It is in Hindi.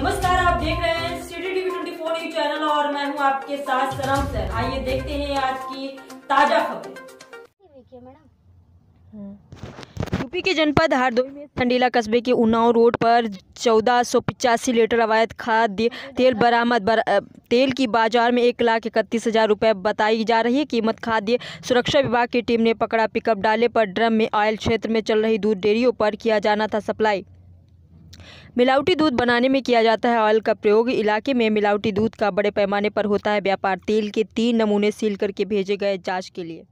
नमस्कार आप देख रहे हैं City TV twenty four news channel और मैं हूं आपके साथ सनम सर आइए देखते हैं आज की ताजा खबर मैडम हम्म। यूपी के जनपद हरदोई में ठंडीला कस्बे के उन्नाव रोड पर चौदह सौ पिचासी लीटर अवैध खाद्य तेल बरामद बर, तेल की बाजार में एक लाख इकतीस हज़ार रुपये बताई जा रही है कीमत खाद्य सुरक्षा विभाग की टीम ने पकड़ा पिकअप डाले पर ड्रम में ऑयल क्षेत्र में चल रही दूध डेयरियों पर किया जाना था सप्लाई मिलावटी दूध बनाने में किया जाता है ऑयल का प्रयोग इलाके में मिलावटी दूध का बड़े पैमाने पर होता है व्यापार तेल के तीन नमूने सील करके भेजे गए जांच के लिए